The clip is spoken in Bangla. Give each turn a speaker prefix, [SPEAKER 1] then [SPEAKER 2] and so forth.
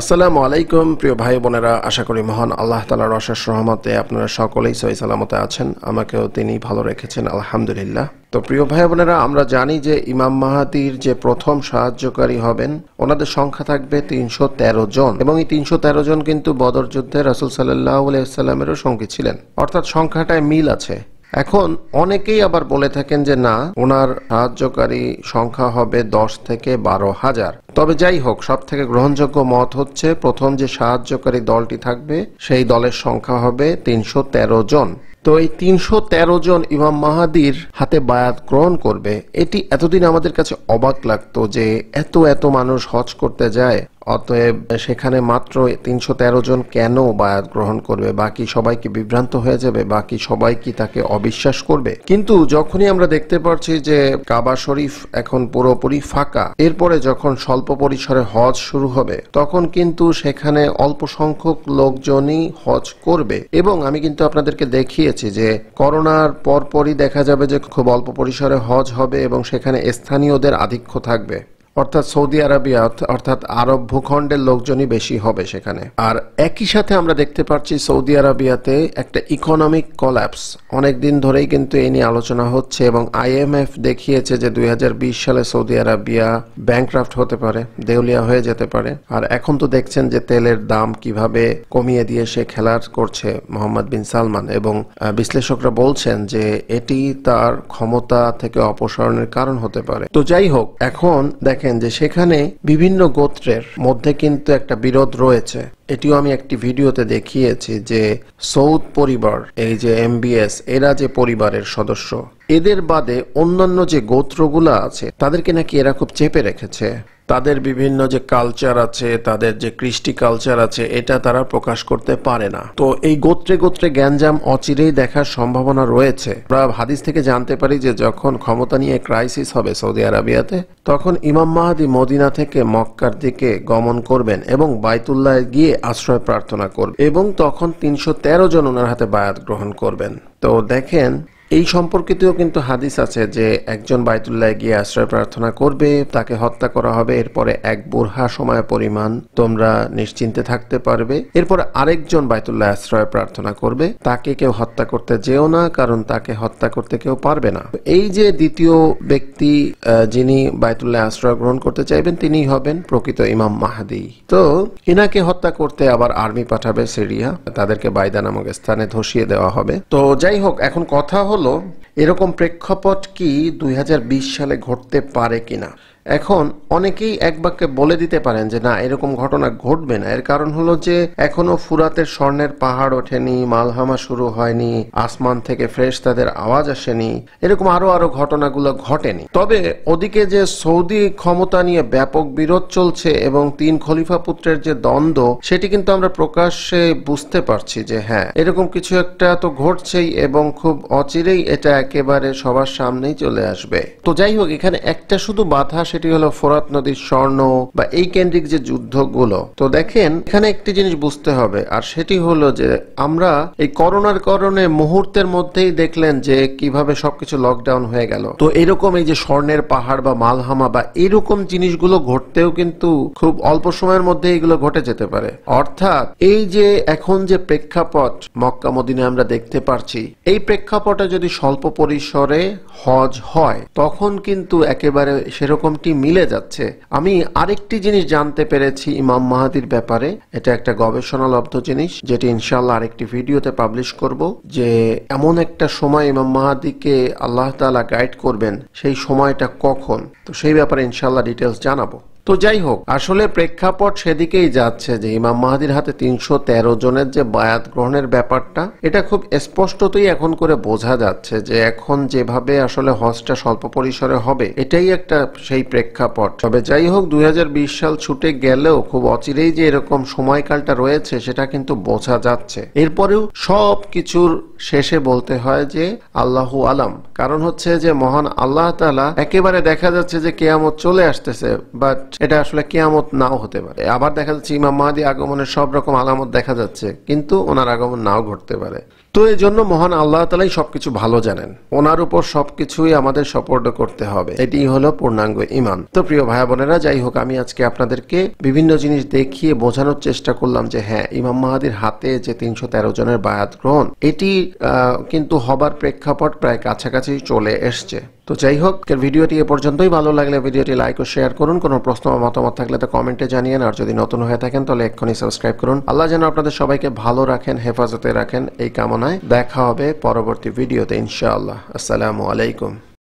[SPEAKER 1] আসসালামু আলাইকুম প্রিয় ভাই বোনেরা আশা করি মহান আল্লাহ তালার অশেষ রহমতে আপনারা সকলেই সহি সালামতে আছেন আমাকেও তিনি ভালো রেখেছেন আলহামদুলিল্লাহ তো প্রিয় ভাই বোনেরা আমরা জানি যে ইমাম মাহাতির যে প্রথম সাহায্যকারী হবেন ওনাদের সংখ্যা থাকবে তিনশো তেরো জন এবং এই তিনশো তেরো জন কিন্তু বদর যুদ্ধে রাসুল সাল্লাহ আলিয়া সাল্লামেরও সঙ্গী ছিলেন অর্থাৎ সংখ্যাটায় মিল আছে এখন অনেকেই আবার বলে থাকেন যে না ওনার সাহায্যকারী সংখ্যা হবে দশ থেকে বারো হাজার তবে যাই হোক সব থেকে গ্রহণযোগ্য মত হচ্ছে প্রথম যে সাহায্যকারী দলটি থাকবে সেই দলের সংখ্যা হবে তিনশো জন তো এই তিনশো তেরো জন ইমাম মাহাদির হাতে বায়াত গ্রহণ করবে এটি এতদিন আমাদের কাছে অবাক লাগতো যে এত এত মানুষ হজ করতে যায় অতএব সেখানে মাত্র তিনশো তেরো জন কেন বায়াত গ্রহণ করবে বাকি সবাই কি বিভ্রান্ত হয়ে যাবে বাকি সবাই কি তাকে অবিশ্বাস করবে কিন্তু যখনই আমরা দেখতে পাচ্ছি যে কাবা শরীফ এখন পুরোপুরি ফাঁকা এরপরে যখন স্বল্প পরিসরে হজ শুরু হবে তখন কিন্তু সেখানে অল্প সংখ্যক লোকজনই হজ করবে এবং আমি কিন্তু আপনাদেরকে দেখিয়ে জানিয়েছি যে করোনার পরপরই দেখা যাবে যে খুব অল্প পরিসরে হজ হবে এবং সেখানে স্থানীয়দের আধিক্য থাকবে অর্থাৎ সৌদি আরবিয়া অর্থাৎ আরব ভূখণ্ডের লোকজনই বেশি হবে সেখানে আর একই সাথে আমরা দেখতে পাচ্ছি সৌদি আরবিয়াতে একটা ইকোনমিক কলাপস অনেক দিন ধরেই কিন্তু এ নিয়ে আলোচনা হচ্ছে এবং আইএমএফ দেখিয়েছে যে দুই সালে সৌদি আরবিয়া ব্যাংক্রাফ্ট হতে পারে দেউলিয়া হয়ে যেতে পারে আর এখন তো দেখছেন যে তেলের দাম কিভাবে কমিয়ে দিয়ে সে খেলার করছে মোহাম্মদ বিন সালমান এবং বিশ্লেষকরা বলছেন যে এটি তার ক্ষমতা থেকে অপসারণের কারণ হতে পারে তো যাই হোক এখন দেখ দেখেন যে সেখানে বিভিন্ন গোত্রের মধ্যে কিন্তু একটা বিরোধ রয়েছে এটিও আমি একটি ভিডিওতে দেখিয়েছি যে সৌদ পরিবার এই যে এমবিএস এরা যে পরিবারের সদস্য এদের বাদে অন্যান্য যে গোত্রগুলা আছে তাদেরকে নাকি এরা খুব চেপে রেখেছে তাদের বিভিন্ন যে কালচার আছে তাদের যে কৃষ্টি কালচার আছে এটা তারা প্রকাশ করতে পারে না তো এই গোত্রে গোত্রে গ্যাঞ্জাম অচিরেই দেখার সম্ভাবনা রয়েছে আমরা হাদিস থেকে জানতে পারি যে যখন ক্ষমতা নিয়ে ক্রাইসিস হবে সৌদি আরবিয়াতে তখন ইমাম মাহাদি মদিনা থেকে মক্কার দিকে গমন করবেন এবং বাইতুল্লাহ গিয়ে আশ্রয় প্রার্থনা করবে এবং তখন তিনশো জন ওনার হাতে বায়াত গ্রহণ করবেন তো দেখেন এই সম্পর্কিত কিন্তু হাদিস আছে যে একজন বায়তুল্লাহ গিয়ে আশ্রয় প্রার্থনা করবে তাকে হত্যা করা হবে এরপরে এক বোরহা সময় পরিমাণ তোমরা নিশ্চিন্তে থাকতে পারবে এরপর আরেকজন বায়তুল্লাহ আশ্রয় প্রার্থনা করবে তাকে কেউ হত্যা করতে যেও না কারণ তাকে হত্যা করতে কেউ পারবে না এই যে দ্বিতীয় ব্যক্তি যিনি বায়তুল্লাহ আশ্রয় গ্রহণ করতে চাইবেন তিনি হবেন প্রকৃত ইমাম মাহাদি তো এনাকে হত্যা করতে আবার আর্মি পাঠাবে সিরিয়া তাদেরকে বাইদা নামক স্থানে ধসিয়ে দেওয়া হবে তো যাই হোক এখন কথা হলো হলো এরকম প্রেক্ষাপট কি দুই সালে ঘটতে পারে কিনা এখন অনেকেই এক বাক্যে বলে দিতে পারেন যে না এরকম ঘটনা ঘটবে না এর কারণ হলো যে এখনো ফুরাতের স্বর্ণের পাহাড় ওঠেনি মালহামা শুরু হয়নি আসমান থেকে ফ্রেশ তাদের আওয়াজ আসেনি এরকম আরো আরো ঘটনাগুলো ঘটেনি তবে ওদিকে যে সৌদি ক্ষমতা নিয়ে ব্যাপক বিরোধ চলছে এবং তিন খলিফা পুত্রের যে দ্বন্দ্ব সেটি কিন্তু আমরা প্রকাশ্যে বুঝতে পারছি যে হ্যাঁ এরকম কিছু একটা তো ঘটছেই এবং খুব অচিরেই এটা একেবারে সবার সামনেই চলে আসবে তো যাই হোক এখানে একটা শুধু বাধা সেটি হলো ফোরাত নদীর স্বর্ণ বা এই কেন্দ্রিক যে যুদ্ধগুলো তো দেখেন এখানে একটি জিনিস বুঝতে হবে আর সেটি হলো যে আমরা এই করোনার কারণে মুহূর্তের মধ্যেই দেখলেন যে কিভাবে সবকিছু লকডাউন হয়ে গেল তো এরকম এই যে স্বর্ণের পাহাড় বা মালহামা বা এরকম জিনিসগুলো ঘটতেও কিন্তু খুব অল্প সময়ের মধ্যে এগুলো ঘটে যেতে পারে অর্থাৎ এই যে এখন যে প্রেক্ষাপট মক্কা মদিনে আমরা দেখতে পারছি এই প্রেক্ষাপটে যদি স্বল্প পরিসরে হজ হয় তখন কিন্তু একেবারে সেরকম দুটি মিলে যাচ্ছে আমি আরেকটি জিনিস জানতে পেরেছি ইমাম মাহাদির ব্যাপারে এটা একটা গবেষণালব্ধ জিনিস যেটি ইনশাল্লাহ আরেকটি ভিডিওতে পাবলিশ করব যে এমন একটা সময় ইমাম মাহাদিকে আল্লাহ তালা গাইড করবেন সেই সময়টা কখন তো সেই ব্যাপারে ইনশাল্লাহ ডিটেলস জানাবো তো যাই হোক আসলে প্রেক্ষাপট সেদিকেই যাচ্ছে যে ইমাম মাহাদির হাতে তিনশো তেরো জনের যে বায়াত গ্রহণের ব্যাপারটা এটা খুব স্পষ্টতই এখন করে বোঝা যাচ্ছে যে এখন যেভাবে আসলে হজটা স্বল্প পরিসরে হবে এটাই একটা সেই প্রেক্ষাপট তবে যাই হোক দুই সাল ছুটে গেলেও খুব অচিরেই যে এরকম সময়কালটা রয়েছে সেটা কিন্তু বোঝা যাচ্ছে এরপরেও সব কিছুর শেষে বলতে হয় যে আল্লাহু আলাম কারণ হচ্ছে যে মহান আল্লাহ তালা একেবারে দেখা যাচ্ছে যে কেয়ামত চলে আসতেছে বাট এটা আসলে কেয়ামত নাও হতে পারে আবার দেখা যাচ্ছে ইমাম মাহাদি আগমনের সব রকম আলামত দেখা যাচ্ছে কিন্তু ওনার আগমন নাও ঘটতে পারে তো এই জন্য মহান আল্লাহ তালাই সবকিছু ভালো জানেন ওনার উপর সবকিছুই আমাদের সপোর্ট করতে হবে এটি হলো পূর্ণাঙ্গ ইমান তো প্রিয় ভাই বোনেরা যাই হোক আমি আজকে আপনাদেরকে বিভিন্ন জিনিস দেখিয়ে বোঝানোর চেষ্টা করলাম যে হ্যাঁ ইমাম মাহাদির হাতে যে তিনশো তেরো জনের বায়াত গ্রহণ এটি কিন্তু হবার প্রেক্ষাপট প্রায় কাছাকাছি চলে এসছে তো যাই হোক ভিডিওটি এ পর্যন্তই ভালো লাগলে ভিডিওটি লাইক ও শেয়ার করুন কোনো প্রশ্ন বা মতামত থাকলে তা কমেন্টে জানিয়ে আর যদি নতুন হয়ে থাকেন তাহলে এক্ষুনি সাবস্ক্রাইব করুন আল্লাহ যেন আপনাদের সবাইকে ভালো রাখেন হেফাজতে রাখেন এই কামনায় দেখা হবে পরবর্তী ভিডিওতে ইনশাআল্লাহ আসসালামু আলাইকুম